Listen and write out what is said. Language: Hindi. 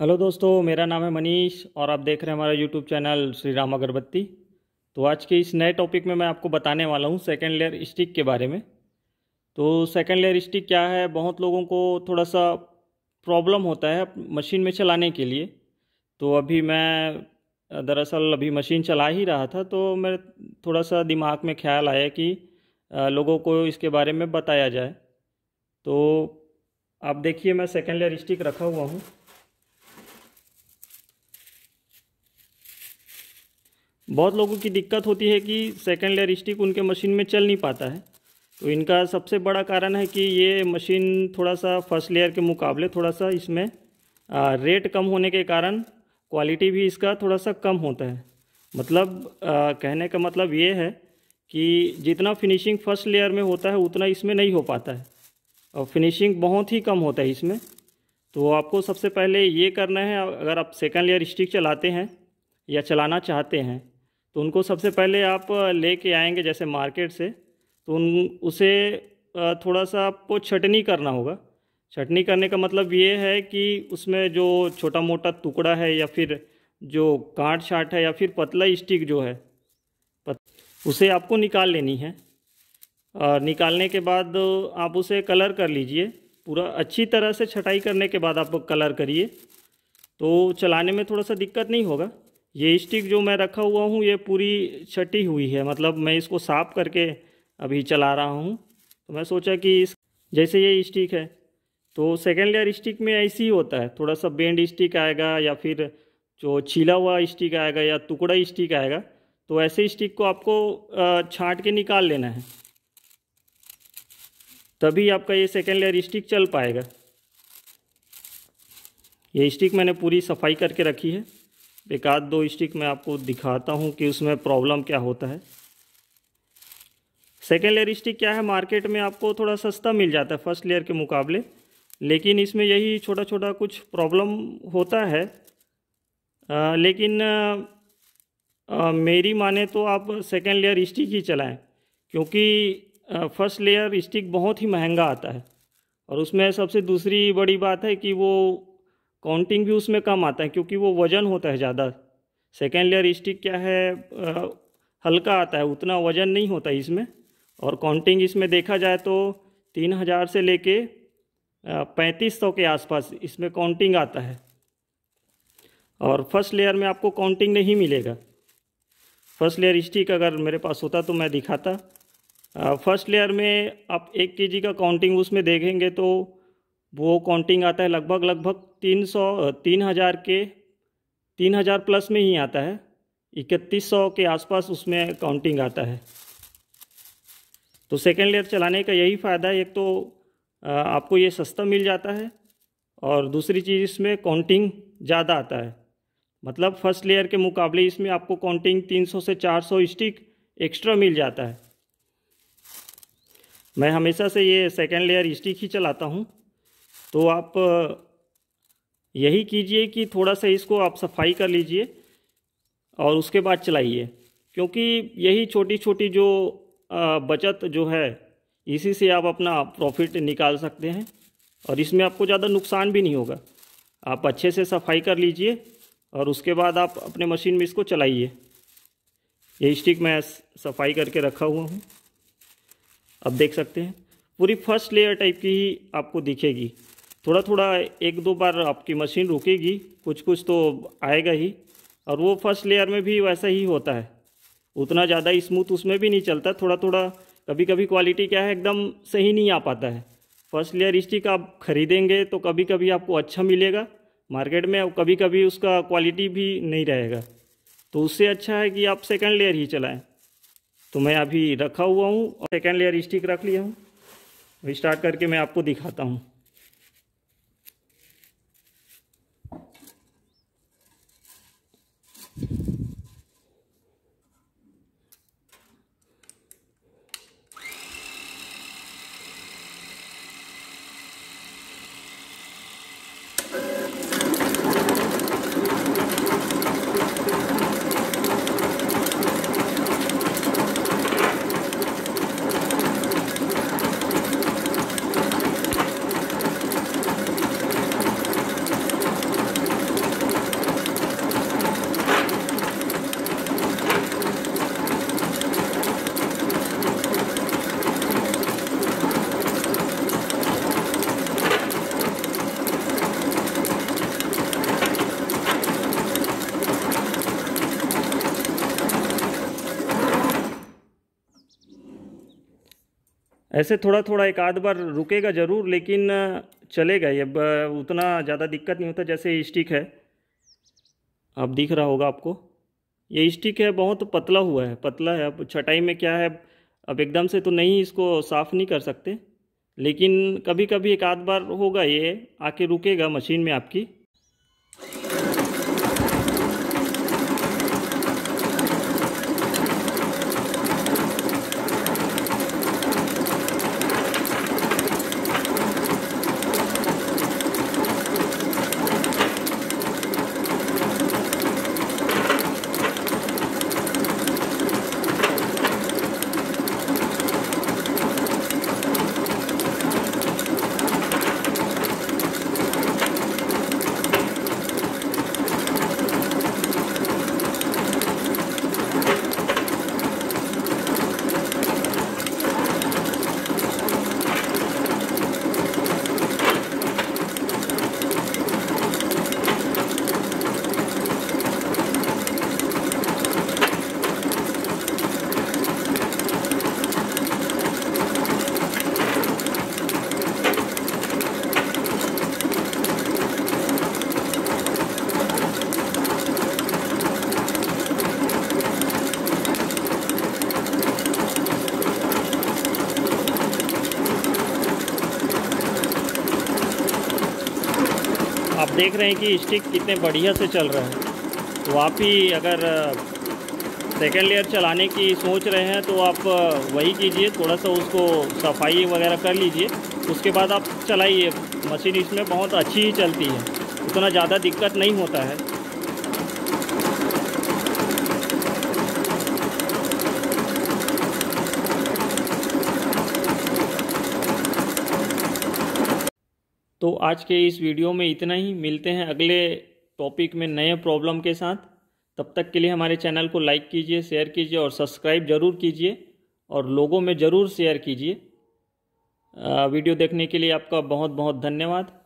हेलो दोस्तों मेरा नाम है मनीष और आप देख रहे हैं हमारा यूट्यूब चैनल श्री राम अगरबत्ती तो आज के इस नए टॉपिक में मैं आपको बताने वाला हूँ सेकेंड लेयर स्टिक के बारे में तो सेकेंड लेयर स्टिक क्या है बहुत लोगों को थोड़ा सा प्रॉब्लम होता है मशीन में चलाने के लिए तो अभी मैं दरअसल अभी मशीन चला ही रहा था तो मेरे थोड़ा सा दिमाग में ख्याल आया कि लोगों को इसके बारे में बताया जाए तो आप देखिए मैं सेकेंड लेयर स्टिक रखा हुआ हूँ बहुत लोगों की दिक्कत होती है कि सेकेंड लेयर स्टिक उनके मशीन में चल नहीं पाता है तो इनका सबसे बड़ा कारण है कि ये मशीन थोड़ा सा फर्स्ट लेयर के मुकाबले थोड़ा सा इसमें रेट कम होने के कारण क्वालिटी भी इसका थोड़ा सा कम होता है मतलब आ, कहने का मतलब ये है कि जितना फिनिशिंग फर्स्ट लेयर में होता है उतना इसमें नहीं हो पाता है और फिनिशिंग बहुत ही कम होता है इसमें तो आपको सबसे पहले ये करना है अगर आप सेकेंड लेयर स्टिक चलाते हैं या चलाना चाहते हैं तो उनको सबसे पहले आप लेके आएंगे जैसे मार्केट से तो उन उसे थोड़ा सा आपको छटनी करना होगा छटनी करने का मतलब ये है कि उसमें जो छोटा मोटा टुकड़ा है या फिर जो काट छाट है या फिर पतला स्टिक जो है पत... उसे आपको निकाल लेनी है और निकालने के बाद आप उसे कलर कर लीजिए पूरा अच्छी तरह से छटाई करने के बाद आप कलर करिए तो चलाने में थोड़ा सा दिक्कत नहीं होगा ये स्टिक जो मैं रखा हुआ हूँ ये पूरी छटी हुई है मतलब मैं इसको साफ करके अभी चला रहा हूँ तो मैं सोचा कि इस जैसे ये स्टिक है तो सेकेंड लेयर स्टिक में ऐसे ही होता है थोड़ा सा बेंड स्टिक आएगा या फिर जो छीला हुआ स्टिक आएगा या टुकड़ा स्टिक आएगा तो ऐसे स्टिक को आपको छांट के निकाल लेना है तभी आपका ये सेकेंड लेयर स्टिक चल पाएगा ये स्टिक मैंने पूरी सफाई करके रखी है एक आध दो स्टिक मैं आपको दिखाता हूँ कि उसमें प्रॉब्लम क्या होता है सेकेंड लेयर स्टिक क्या है मार्केट में आपको थोड़ा सस्ता मिल जाता है फर्स्ट लेयर के मुकाबले लेकिन इसमें यही छोटा छोटा कुछ प्रॉब्लम होता है आ, लेकिन आ, मेरी माने तो आप सेकेंड लेयर स्टिक ही चलाएं क्योंकि फर्स्ट लेयर स्टिक बहुत ही महंगा आता है और उसमें सबसे दूसरी बड़ी बात है कि वो काउंटिंग भी उसमें कम आता है क्योंकि वो वजन होता है ज़्यादा सेकेंड लेयर स्टिक क्या है आ, हल्का आता है उतना वजन नहीं होता इसमें और काउंटिंग इसमें देखा जाए तो तीन हज़ार से लेके पैंतीस सौ के आसपास इसमें काउंटिंग आता है और फर्स्ट लेयर में आपको काउंटिंग नहीं मिलेगा फर्स्ट लेयर स्टिक अगर मेरे पास होता तो मैं दिखाता फर्स्ट लेयर में आप एक के का काउंटिंग उसमें देखेंगे तो वो काउंटिंग आता है लगभग लगभग तीन सौ तीन हज़ार के तीन हज़ार प्लस में ही आता है इकतीस सौ के आसपास उसमें काउंटिंग आता है तो सेकेंड लेयर चलाने का यही फ़ायदा है एक तो आपको ये सस्ता मिल जाता है और दूसरी चीज़ इसमें काउंटिंग ज़्यादा आता है मतलब फर्स्ट लेयर के मुकाबले इसमें आपको काउंटिंग 300 से 400 स्टिक एक्स्ट्रा मिल जाता है मैं हमेशा से ये सेकेंड लेयर स्टिक ही चलाता हूँ तो आप यही कीजिए कि थोड़ा सा इसको आप सफाई कर लीजिए और उसके बाद चलाइए क्योंकि यही छोटी छोटी जो बचत जो है इसी से आप अपना प्रॉफिट निकाल सकते हैं और इसमें आपको ज़्यादा नुकसान भी नहीं होगा आप अच्छे से सफाई कर लीजिए और उसके बाद आप अपने मशीन में इसको चलाइए ये स्टिक मैं सफाई करके रखा हुआ हूँ अब देख सकते हैं पूरी फर्स्ट लेयर टाइप की ही आपको दिखेगी थोड़ा थोड़ा एक दो बार आपकी मशीन रुकेगी कुछ कुछ तो आएगा ही और वो फर्स्ट लेयर में भी वैसा ही होता है उतना ज़्यादा स्मूथ उसमें भी नहीं चलता थोड़ा थोड़ा कभी कभी क्वालिटी क्या है एकदम सही नहीं आ पाता है फर्स्ट लेयर स्टिक आप खरीदेंगे तो कभी कभी आपको अच्छा मिलेगा मार्केट में कभी कभी उसका क्वालिटी भी नहीं रहेगा तो उससे अच्छा है कि आप सेकेंड लेयर ही चलाएँ तो मैं अभी रखा हुआ हूँ सेकेंड लेयर स्टिक रख लिया हूँ स्टार्ट करके मैं आपको दिखाता हूँ ऐसे थोड़ा थोड़ा एक आध बार रुकेगा ज़रूर लेकिन चलेगा ये उतना ज़्यादा दिक्कत नहीं होता जैसे स्टिक है अब दिख रहा होगा आपको ये स्टिक है बहुत पतला हुआ है पतला है अब छटाई में क्या है अब एकदम से तो नहीं इसको साफ़ नहीं कर सकते लेकिन कभी कभी एक आध बार होगा ये आके रुकेगा मशीन में आपकी देख रहे हैं कि स्टिक कितने बढ़िया से चल रहा है तो आप ही अगर सेकेंड लेयर चलाने की सोच रहे हैं तो आप वही कीजिए थोड़ा सा उसको सफाई वगैरह कर लीजिए उसके बाद आप चलाइए मशीन इसमें बहुत अच्छी ही चलती है उतना ज़्यादा दिक्कत नहीं होता है आज के इस वीडियो में इतना ही मिलते हैं अगले टॉपिक में नए प्रॉब्लम के साथ तब तक के लिए हमारे चैनल को लाइक कीजिए शेयर कीजिए और सब्सक्राइब ज़रूर कीजिए और लोगों में ज़रूर शेयर कीजिए वीडियो देखने के लिए आपका बहुत बहुत धन्यवाद